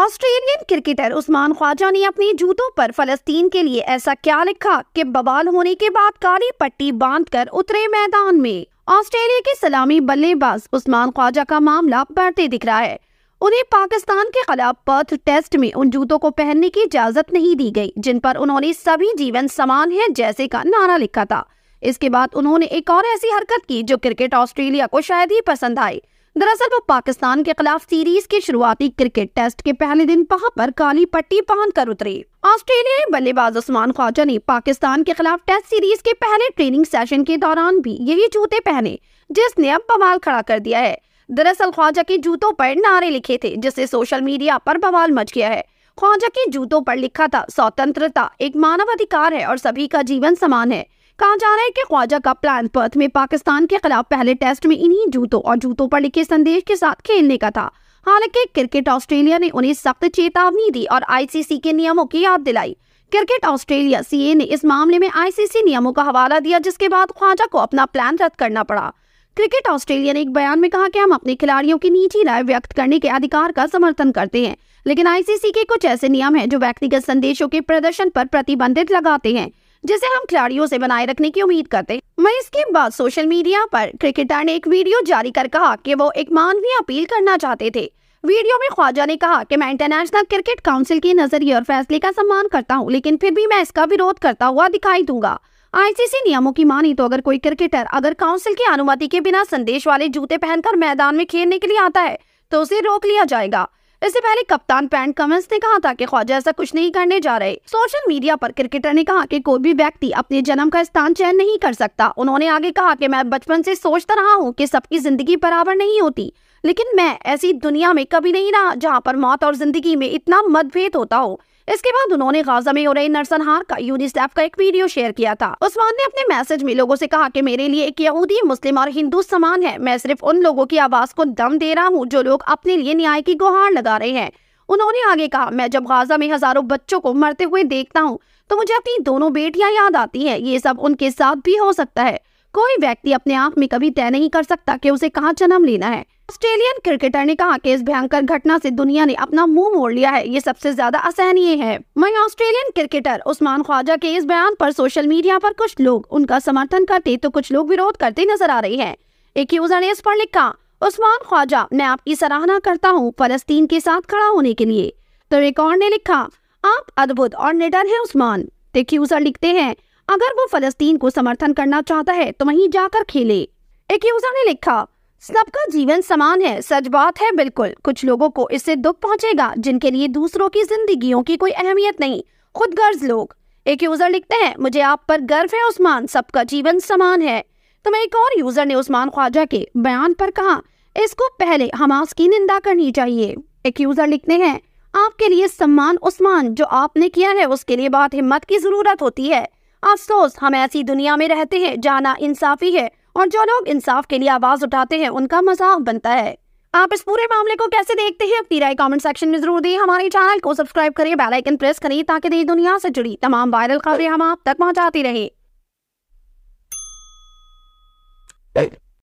Australian cricketer Usman Khwaja ने अपने जूतों पर फलस्तीन के लिए ऐसा क्या लिखा कि बवाल होने के बाद काली पट्टी बांधकर उतरे मैदान में ऑस्ट्रेलिया के सलामी बल्लेबाज उस्मान ख्वाजा का मामला बढ़ते दिख रहा है उन्हें पाकिस्तान के खिलाफ पर्थ टेस्ट में उन जूतों को पहनने की इजाजत नहीं दी गई जिन पर उन्होंने सभी जीवन समान है जैसे का नारा लिखा था इसके बाद उन्होंने एक और ऐसी हरकत की जो क्रिकेट ऑस्ट्रेलिया को शायद ही पसंद आई दरअसल वो पाकिस्तान के खिलाफ सीरीज के शुरुआती क्रिकेट टेस्ट के पहले दिन वहाँ पर काली पट्टी बांध कर उतरे ऑस्ट्रेलियाई बल्लेबाज उस्मान ख्वाजा ने पाकिस्तान के खिलाफ टेस्ट सीरीज के पहले ट्रेनिंग सेशन के दौरान भी यही जूते पहने जिसने अब बवाल खड़ा कर दिया है दरअसल ख्वाजा के जूतों पर नारे लिखे थे जिससे सोशल मीडिया पर बवाल मच गया है ख्वाजा के जूतों पर लिखा था स्वतंत्रता एक मानव अधिकार है और सभी का जीवन समान है कहा जा रहा है कि ख्वाजा का प्लान पर्थ में पाकिस्तान के खिलाफ पहले टेस्ट में इन्हीं जूतों और जूतों पर लिखे संदेश के साथ खेलने का था हालांकि क्रिकेट ऑस्ट्रेलिया ने उन्हें सख्त चेतावनी दी और आईसीसी के नियमों की याद दिलाई क्रिकेट ऑस्ट्रेलिया सीए ने इस मामले में आईसीसी नियमों का हवाला दिया जिसके बाद ख्वाजा को अपना प्लान रद्द करना पड़ा क्रिकेट ऑस्ट्रेलिया ने एक बयान में कहा कि हम अपने खिलाड़ियों की निजी राय व्यक्त करने के अधिकार का समर्थन करते हैं लेकिन आईसीसी के कुछ ऐसे नियम हैं जो व्यक्तिगत संदेशों के प्रदर्शन पर प्रतिबंधित लगाते हैं जिसे हम खिलाड़ियों से बनाए रखने की उम्मीद करते वही इसके बाद सोशल मीडिया पर क्रिकेटर ने एक वीडियो जारी कर कहा कि वो एक मानवीय अपील करना चाहते थे वीडियो में ख्वाजा ने कहा कि मैं इंटरनेशनल क्रिकेट काउंसिल के नजरिए और फैसले का सम्मान करता हूँ लेकिन फिर भी मैं इसका विरोध करता हुआ दिखाई दूंगा आईसीसी नियमों की मानी तो अगर कोई क्रिकेटर अगर काउंसिल की अनुमति के बिना संदेश वाले जूते पहनकर मैदान में खेलने के लिए आता है तो उसे रोक लिया जाएगा इससे पहले कप्तान पैंट कमेंस ने कहा था कि ख्वाजा ऐसा कुछ नहीं करने जा रहे सोशल मीडिया पर क्रिकेटर ने कहा कि कोई भी व्यक्ति अपने जन्म का स्थान चयन नहीं कर सकता उन्होंने आगे कहा कि मैं बचपन से सोचता रहा हूँ कि सबकी जिंदगी बराबर नहीं होती लेकिन मैं ऐसी दुनिया में कभी नहीं रहा जहाँ पर मौत और जिंदगी में इतना मतभेद होता हो इसके बाद उन्होंने गाजा में हो रहे नरसंहार का यूनिसेफ का एक वीडियो शेयर किया था उस्मान ने अपने मैसेज में लोगों से कहा कि मेरे लिए एक यहूदी मुस्लिम और हिंदू समान है मैं सिर्फ उन लोगों की आवाज़ को दम दे रहा हूँ जो लोग अपने लिए न्याय की गुहार लगा रहे हैं उन्होंने आगे कहा मैं जब गाजा में हजारों बच्चों को मरते हुए देखता हूँ तो मुझे अपनी दोनों बेटियां याद आती हैं ये सब उनके साथ भी हो सकता है कोई व्यक्ति अपने आप में कभी तय नहीं कर सकता कि उसे कहाँ जन्म लेना है ऑस्ट्रेलियन क्रिकेटर ने कहा कि इस भयंकर घटना से दुनिया ने अपना मुंह मोड़ लिया है ये सबसे ज्यादा असहनीय है वही ऑस्ट्रेलियन क्रिकेटर उस्मान ख्वाजा के इस बयान पर सोशल मीडिया पर कुछ लोग उनका समर्थन करते तो कुछ लोग विरोध करते नजर आ रहे हैं एक यूजर ने इस पर लिखा उस्मान ख्वाजा मैं आपकी सराहना करता हूँ फलस्तीन के साथ खड़ा होने के लिए तो एक और ने लिखा आप अद्भुत और निडर है उस्मान तो एक यूजर लिखते हैं अगर वो फलस्तीन को समर्थन करना चाहता है तो वही जाकर खेले एक यूजर ने लिखा सबका जीवन समान है सच बात है बिल्कुल कुछ लोगों को इससे दुख पहुंचेगा जिनके लिए दूसरों की जिंदगियों की कोई अहमियत नहीं खुद गर्ज लोग एक यूजर लिखते हैं मुझे आप पर गर्व है उस्मान सबका जीवन समान है तो मैं एक और यूजर ने उस्मान ख्वाजा के बयान पर कहा इसको पहले हमास की निंदा करनी चाहिए एक यूजर लिखते हैं आपके लिए सम्मान उस्मान जो आपने किया है उसके लिए बहुत हिम्मत की जरूरत होती है अफसोस हम ऐसी दुनिया में रहते हैं जाना इंसाफी है और जो लोग इंसाफ के लिए आवाज उठाते हैं उनका मजाक बनता है आप इस पूरे मामले को कैसे देखते हैं अपनी राय कमेंट सेक्शन में जरूर दी हमारे चैनल को सब्सक्राइब करें बेल आइकन प्रेस करें ताकि नई दुनिया से जुड़ी तमाम वायरल खबरें हम आप तक पहुंचाती hey.